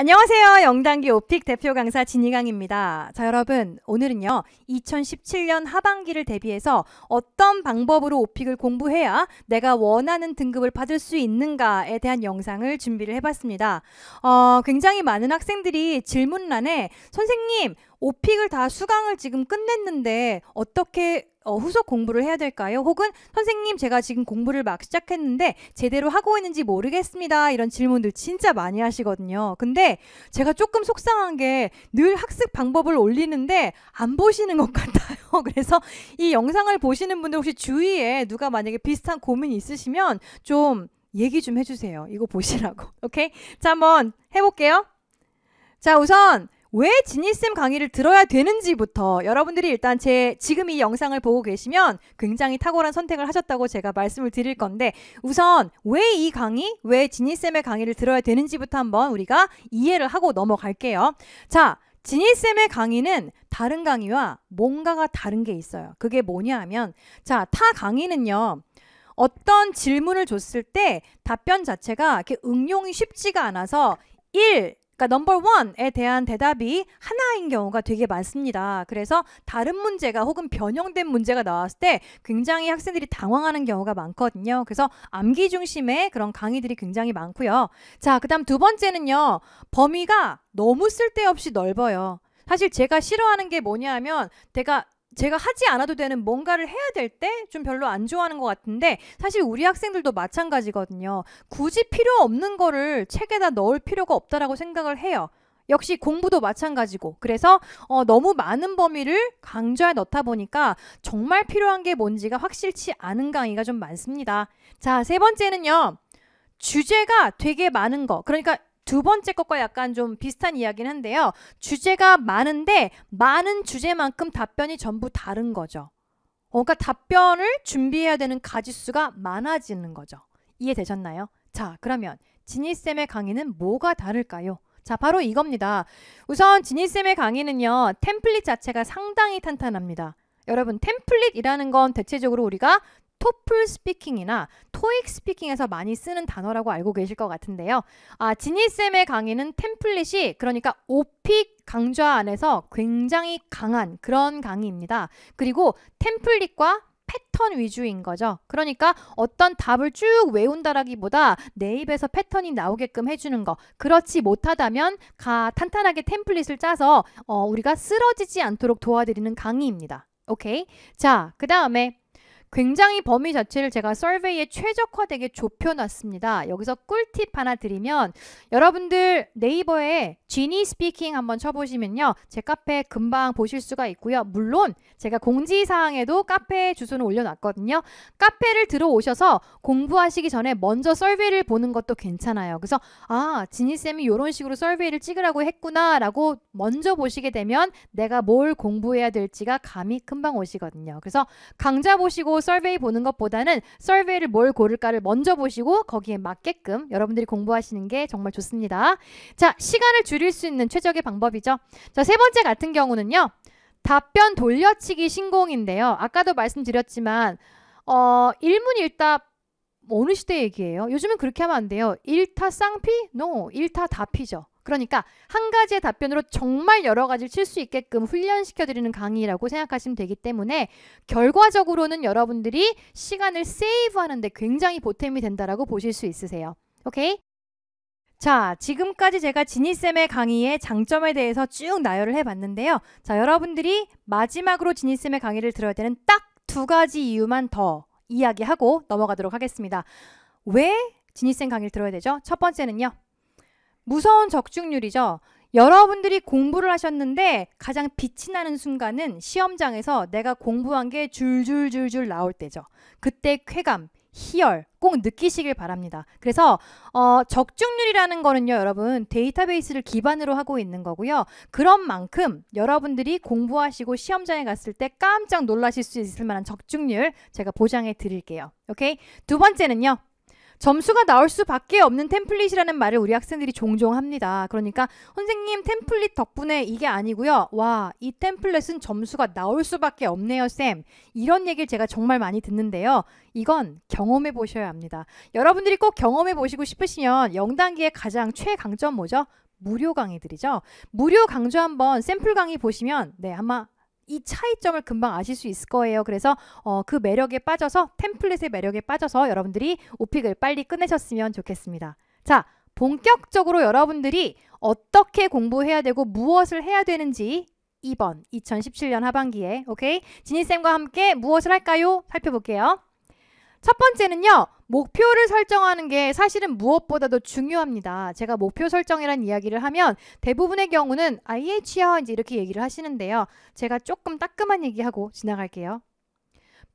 안녕하세요. 영단기 오픽 대표 강사 진희강입니다. 자, 여러분. 오늘은요. 2017년 하반기를 대비해서 어떤 방법으로 오픽을 공부해야 내가 원하는 등급을 받을 수 있는가에 대한 영상을 준비를 해봤습니다. 어, 굉장히 많은 학생들이 질문란에 선생님, 오픽을 다 수강을 지금 끝냈는데 어떻게 어, 후속 공부를 해야 될까요? 혹은 선생님 제가 지금 공부를 막 시작했는데 제대로 하고 있는지 모르겠습니다. 이런 질문들 진짜 많이 하시거든요. 근데 제가 조금 속상한 게 늘 학습 방법을 올리는데 안 보시는 것 같아요. 그래서 이 영상을 보시는 분들 혹시 주위에 누가 만약에 비슷한 고민이 있으시면 좀 얘기 좀 해주세요. 이거 보시라고. 오케이? 자, 한번 해볼게요. 자, 우선 왜 지니쌤 강의를 들어야 되는지부터 여러분들이 일단 제 지금 이 영상을 보고 계시면 굉장히 탁월한 선택을 하셨다고 제가 말씀을 드릴 건데 우선 왜 이 강의, 왜 지니쌤의 강의를 들어야 되는지부터 한번 우리가 이해를 하고 넘어갈게요. 자, 지니쌤의 강의는 다른 강의와 뭔가가 다른 게 있어요. 그게 뭐냐 하면 자, 타 강의는요. 어떤 질문을 줬을 때 답변 자체가 이렇게 응용이 쉽지가 않아서 1, 그러니까 넘버 원에 대한 대답이 하나인 경우가 되게 많습니다. 그래서 다른 문제가 혹은 변형된 문제가 나왔을 때 굉장히 학생들이 당황하는 경우가 많거든요. 그래서 암기 중심의 그런 강의들이 굉장히 많고요. 자, 그다음 두 번째는요. 범위가 너무 쓸데없이 넓어요. 사실 제가 싫어하는 게 뭐냐 하면 제가 제가 하지 않아도 되는 뭔가를 해야 될 때 좀 별로 안 좋아하는 것 같은데 사실 우리 학생들도 마찬가지거든요. 굳이 필요 없는 거를 책에다 넣을 필요가 없다라고 생각을 해요. 역시 공부도 마찬가지고 그래서 어, 너무 많은 범위를 강좌에 넣다 보니까 정말 필요한 게 뭔지가 확실치 않은 강의가 좀 많습니다. 자, 세 번째는요. 주제가 되게 많은 거. 그러니까 두 번째 것과 약간 좀 비슷한 이야기긴 한데요. 주제가 많은데 많은 주제만큼 답변이 전부 다른 거죠. 어, 그러니까 답변을 준비해야 되는 가지수가 많아지는 거죠. 이해되셨나요? 자, 그러면 지니쌤의 강의는 뭐가 다를까요? 자, 바로 이겁니다. 우선 지니쌤의 강의는요. 템플릿 자체가 상당히 탄탄합니다. 여러분 템플릿이라는 건 대체적으로 우리가 토플 스피킹이나 토익 스피킹에서 많이 쓰는 단어라고 알고 계실 것 같은데요. 아, 지니쌤의 강의는 템플릿이 그러니까 오픽 강좌 안에서 굉장히 강한 그런 강의입니다. 그리고 템플릿과 패턴 위주인 거죠. 그러니까 어떤 답을 쭉 외운다라기보다 내 입에서 패턴이 나오게끔 해주는 거. 그렇지 못하다면 가 탄탄하게 템플릿을 짜서 어, 우리가 쓰러지지 않도록 도와드리는 강의입니다. 오케이? 자, 그 다음에 굉장히 범위 자체를 제가 썰베이에 최적화되게 좁혀놨습니다. 여기서 꿀팁 하나 드리면 여러분들 네이버에 지니 스피킹 한번 쳐보시면요. 제 카페 금방 보실 수가 있고요. 물론 제가 공지사항에도 카페 주소는 올려놨거든요. 카페를 들어오셔서 공부하시기 전에 먼저 썰베이를 보는 것도 괜찮아요. 그래서 아 지니쌤이 이런 식으로 썰베이를 찍으라고 했구나 라고 먼저 보시게 되면 내가 뭘 공부해야 될지가 감이 금방 오시거든요. 그래서 강좌 보시고 그 서베이 보는 것보다는 서베이를 뭘 고를까를 먼저 보시고 거기에 맞게끔 여러분들이 공부하시는 게 정말 좋습니다. 자, 시간을 줄일 수 있는 최적의 방법이죠. 자, 세 번째 같은 경우는요. 답변 돌려치기 신공인데요. 아까도 말씀드렸지만 어, 일문일답 어느 시대 얘기예요? 요즘은 그렇게 하면 안 돼요. 일타 쌍피? No. 일타 다피죠. 그러니까 한 가지의 답변으로 정말 여러 가지를 칠 수 있게끔 훈련시켜드리는 강의라고 생각하시면 되기 때문에 결과적으로는 여러분들이 시간을 세이브하는 데 굉장히 보탬이 된다라고 보실 수 있으세요. 오케이? 자, 지금까지 제가 지니쌤의 강의의 장점에 대해서 쭉 나열을 해봤는데요. 자, 여러분들이 마지막으로 지니쌤의 강의를 들어야 되는 딱 두 가지 이유만 더 이야기하고 넘어가도록 하겠습니다. 왜 지니쌤 강의를 들어야 되죠? 첫 번째는요. 무서운 적중률이죠. 여러분들이 공부를 하셨는데 가장 빛이 나는 순간은 시험장에서 내가 공부한 게 줄줄줄줄 나올 때죠. 그때 쾌감, 희열 꼭 느끼시길 바랍니다. 그래서 어, 적중률이라는 거는요, 여러분 데이터베이스를 기반으로 하고 있는 거고요. 그런 만큼 여러분들이 공부하시고 시험장에 갔을 때 깜짝 놀라실 수 있을 만한 적중률 제가 보장해 드릴게요. 오케이? 두 번째는요. 점수가 나올 수밖에 없는 템플릿이라는 말을 우리 학생들이 종종 합니다. 그러니까 선생님 템플릿 덕분에 이게 아니고요. 와, 이 템플릿은 점수가 나올 수밖에 없네요, 쌤. 이런 얘기를 제가 정말 많이 듣는데요. 이건 경험해 보셔야 합니다. 여러분들이 꼭 경험해 보시고 싶으시면 영단기의 가장 최강점 뭐죠? 무료 강의들이죠. 무료 강좌 한번 샘플 강의 보시면 네, 아마 이 차이점을 금방 아실 수 있을 거예요. 그래서 어, 그 매력에 빠져서 템플릿의 매력에 빠져서 여러분들이 오픽을 빨리 끝내셨으면 좋겠습니다. 자, 본격적으로 여러분들이 어떻게 공부해야 되고 무엇을 해야 되는지 2번 2017년 하반기에 오케이 지니쌤과 함께 무엇을 할까요? 살펴볼게요. 첫 번째는요. 목표를 설정하는 게 사실은 무엇보다도 중요합니다. 제가 목표 설정이란 이야기를 하면 대부분의 경우는 i h 야 이제 이렇게 얘기를 하시는데요. 제가 조금 따끔한 얘기하고 지나갈게요.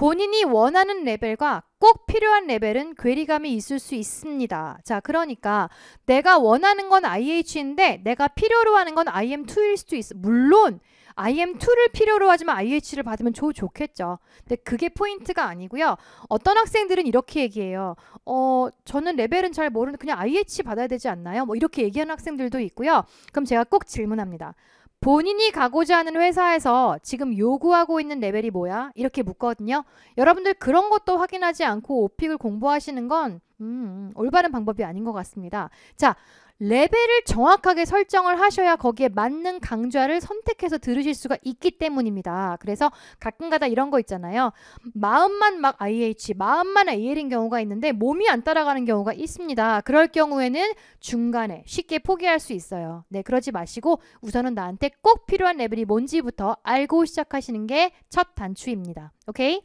본인이 원하는 레벨과 꼭 필요한 레벨은 괴리감이 있을 수 있습니다. 자, 그러니까 내가 원하는 건 IH인데 내가 필요로 하는 건 IM2일 수도 있어. 물론 IM2를 필요로 하지만 IH를 받으면 좋, 좋겠죠. 근데 그게 포인트가 아니고요. 어떤 학생들은 이렇게 얘기해요. 어, 저는 레벨은 잘 모르는데 그냥 IH 받아야 되지 않나요? 뭐 이렇게 얘기하는 학생들도 있고요. 그럼 제가 꼭 질문합니다. 본인이 가고자 하는 회사에서 지금 요구하고 있는 레벨이 뭐야? 이렇게 묻거든요. 여러분들 그런 것도 확인하지 않고 오픽을 공부하시는 건 음, 음 올바른 방법이 아닌 것 같습니다. 자, 레벨을 정확하게 설정을 하셔야 거기에 맞는 강좌를 선택해서 들으실 수가 있기 때문입니다. 그래서 가끔가다 이런 거 있잖아요. 마음만 막 IH, 마음만 AL인 경우가 있는데 몸이 안 따라가는 경우가 있습니다. 그럴 경우에는 중간에 쉽게 포기할 수 있어요. 네, 그러지 마시고 우선은 나한테 꼭 필요한 레벨이 뭔지부터 알고 시작하시는 게 첫 단추입니다. 오케이?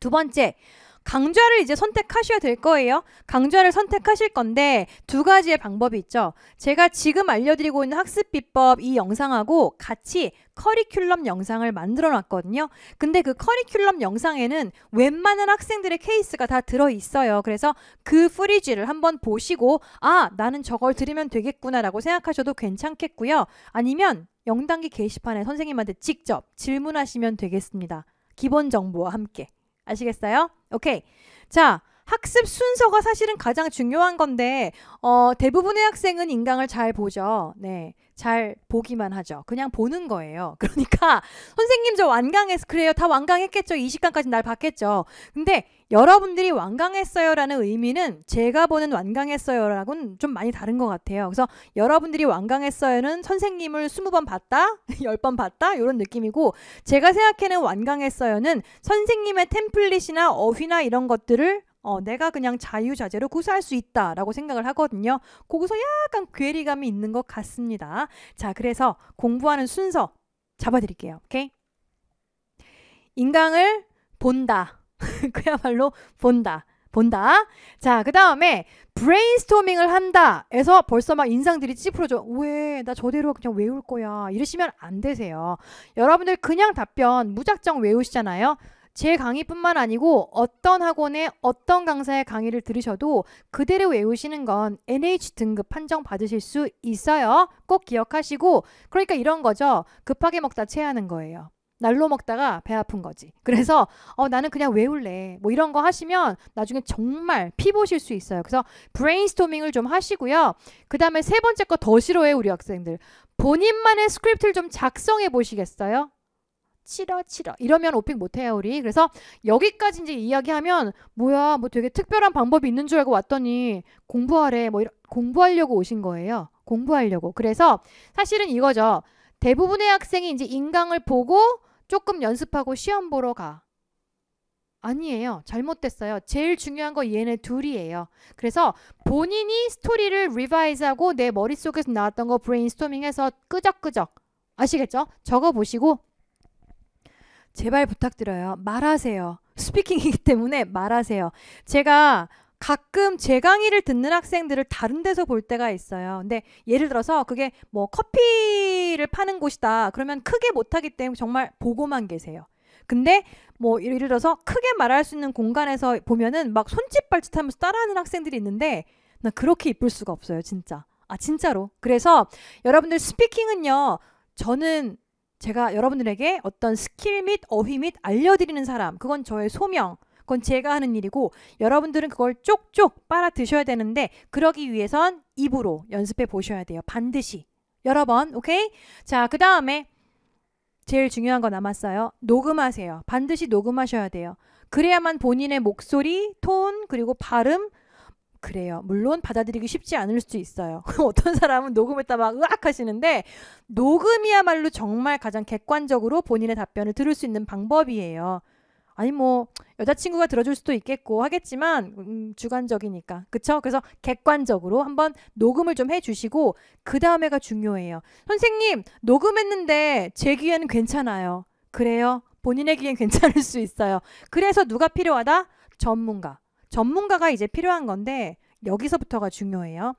두 번째, 강좌를 이제 선택하셔야 될 거예요. 강좌를 선택하실 건데 두 가지의 방법이 있죠. 제가 지금 알려드리고 있는 학습 비법 이 영상하고 같이 커리큘럼 영상을 만들어 놨거든요. 근데 그 커리큘럼 영상에는 웬만한 학생들의 케이스가 다 들어 있어요. 그래서 그 프리지를 한번 보시고 아, 나는 저걸 들으면 되겠구나라고 생각하셔도 괜찮겠고요. 아니면 영단기 게시판에 선생님한테 직접 질문하시면 되겠습니다. 기본 정보와 함께. 아시겠어요? 오케이. 자, 학습 순서가 사실은 가장 중요한 건데 어, 대부분의 학생은 인강을 잘 보죠. 네. 잘 보기만 하죠. 그냥 보는 거예요. 그러니까 선생님 저 완강해서 그래요. 다 완강했겠죠. 20강까지 날 봤겠죠. 근데 여러분들이 완강했어요라는 의미는 제가 보는 완강했어요라고는 좀 많이 다른 것 같아요. 그래서 여러분들이 완강했어요는 선생님을 20번 봤다, 10번 봤다 이런 느낌이고 제가 생각하는 완강했어요는 선생님의 템플릿이나 어휘나 이런 것들을 어, 내가 그냥 자유자재로 구사할 수 있다라고 생각을 하거든요. 거기서 약간 괴리감이 있는 것 같습니다. 자, 그래서 공부하는 순서 잡아드릴게요. 오케이? 인강을 본다. 그야말로 본다. 본다. 자, 그 다음에 브레인스토밍을 한다. 에서 벌써 막 인상들이 찌푸려져. 왜? 나 저대로 그냥 외울 거야. 이러시면 안 되세요. 여러분들 그냥 답변 무작정 외우시잖아요. 제 강의뿐만 아니고 어떤 학원의 어떤 강사의 강의를 들으셔도 그대로 외우시는 건 NH 등급 판정 받으실 수 있어요. 꼭 기억하시고 그러니까 이런 거죠. 급하게 먹다 체하는 거예요. 날로 먹다가 배 아픈 거지. 그래서 어, 나는 그냥 외울래. 뭐 이런 거 하시면 나중에 정말 피 보실 수 있어요. 그래서 브레인스토밍을 좀 하시고요. 그 다음에 세 번째 거 더 싫어해 우리 학생들. 본인만의 스크립트를 좀 작성해 보시겠어요? 치러 치러 이러면 오픽 못해요 우리 그래서 여기까지 이제 이야기하면 뭐야 뭐 되게 특별한 방법이 있는 줄 알고 왔더니 공부하래 뭐 이러, 공부하려고 오신 거예요 공부하려고 그래서 사실은 이거죠 대부분의 학생이 이제 인강을 보고 조금 연습하고 시험 보러 가 아니에요. 잘못됐어요. 제일 중요한 거 얘네 둘이에요. 그래서 본인이 스토리를 리바이즈하고 내 머릿속에서 나왔던 거 브레인스토밍해서 끄적끄적 아시겠죠? 적어보시고 제발 부탁드려요. 말하세요. 스피킹이기 때문에 말하세요. 제가 가끔 제 강의를 듣는 학생들을 다른 데서 볼 때가 있어요. 근데 예를 들어서 그게 뭐 커피를 파는 곳이다. 그러면 크게 못하기 때문에 정말 보고만 계세요. 근데 뭐 예를 들어서 크게 말할 수 있는 공간에서 보면은 막 손짓발짓 하면서 따라하는 학생들이 있는데 나 그렇게 이쁠 수가 없어요. 진짜. 아, 진짜로. 그래서 여러분들 스피킹은요. 저는 제가 여러분들에게 어떤 스킬 및 어휘 및 알려드리는 사람, 그건 저의 소명, 그건 제가 하는 일이고 여러분들은 그걸 쪽쪽 빨아 드셔야 되는데 그러기 위해선 입으로 연습해 보셔야 돼요. 반드시. 여러 번, 오케이? 자, 그 다음에 제일 중요한 거 남았어요. 녹음하세요. 반드시 녹음하셔야 돼요. 그래야만 본인의 목소리, 톤, 그리고 발음, 그래요. 물론 받아들이기 쉽지 않을 수 있어요. 어떤 사람은 녹음했다 막 으악 하시는데 녹음이야말로 정말 가장 객관적으로 본인의 답변을 들을 수 있는 방법이에요. 아니 뭐 여자친구가 들어줄 수도 있겠고 하겠지만 음, 음, 주관적이니까 그쵸 그래서 객관적으로 한번 녹음을 좀 해주시고 그 다음에가 중요해요 선생님 녹음했는데 제 귀에는 괜찮아요 그래요 본인의 귀엔 괜찮을 수 있어요 그래서 누가 필요하다 전문가 전문가가 이제 필요한 건데 여기서부터가 중요해요.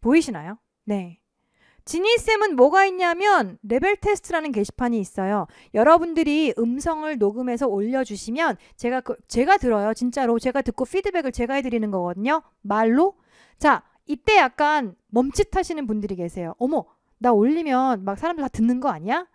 보이시나요? 네. 지니쌤은 뭐가 있냐면 레벨 테스트라는 게시판이 있어요. 여러분들이 음성을 녹음해서 올려주시면 제가 그, 제가 들어요. 진짜로 제가 듣고 피드백을 제가 해드리는 거거든요. 말로. 자 이때 약간 멈칫하시는 분들이 계세요. 어머 나 올리면 막 사람들 다 듣는 거 아니야?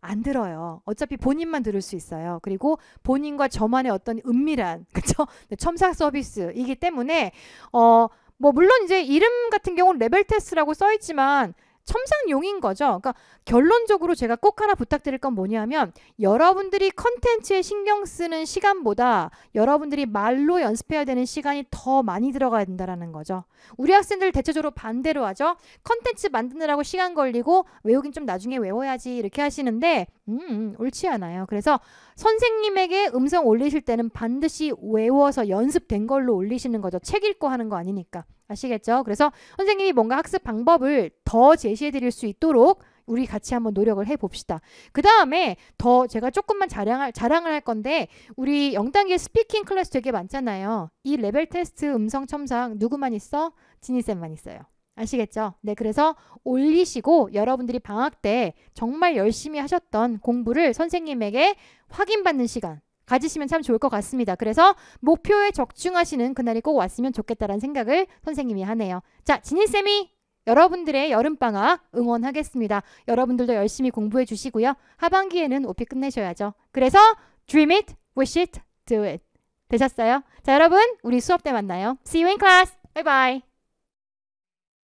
안 들어요. 어차피 본인만 들을 수 있어요. 그리고 본인과 저만의 어떤 은밀한 그쵸 네, 첨삭 서비스이기 때문에 어. 뭐 물론 이제 이름 같은 경우는 레벨 테스라고써 있지만 첨상용인 거죠. 그러니까 결론적으로 제가 꼭 하나 부탁드릴 건 뭐냐면 여러분들이 컨텐츠에 신경 쓰는 시간보다 여러분들이 말로 연습해야 되는 시간이 더 많이 들어가야 된다라는 거죠. 우리 학생들 대체적으로 반대로 하죠. 컨텐츠 만드느라고 시간 걸리고 외우긴 좀 나중에 외워야지 이렇게 하시는데 음, 음 옳지 않아요. 그래서 선생님에게 음성 올리실 때는 반드시 외워서 연습된 걸로 올리시는 거죠. 책 읽고 하는 거 아니니까. 아시겠죠? 그래서 선생님이 뭔가 학습 방법을 더 제시해 드릴 수 있도록 우리 같이 한번 노력을 해봅시다. 그 다음에 더 제가 조금만 자랑할, 자랑을 할 건데 우리 영단계 스피킹 클래스 되게 많잖아요. 이 레벨 테스트 음성 첨상 누구만 있어? 지니쌤만 있어요. 아시겠죠? 네, 그래서 올리시고 여러분들이 방학 때 정말 열심히 하셨던 공부를 선생님에게 확인받는 시간 가지시면 참 좋을 것 같습니다. 그래서 목표에 적중하시는 그날이 꼭 왔으면 좋겠다라는 생각을 선생님이 하네요. 자, 진희쌤이 여러분들의 여름방학 응원하겠습니다. 여러분들도 열심히 공부해 주시고요. 하반기에는 오피 끝내셔야죠. 그래서 dream it, wish it, do it. 되셨어요? 자, 여러분, 우리 수업 때 만나요. See you in class. Bye bye.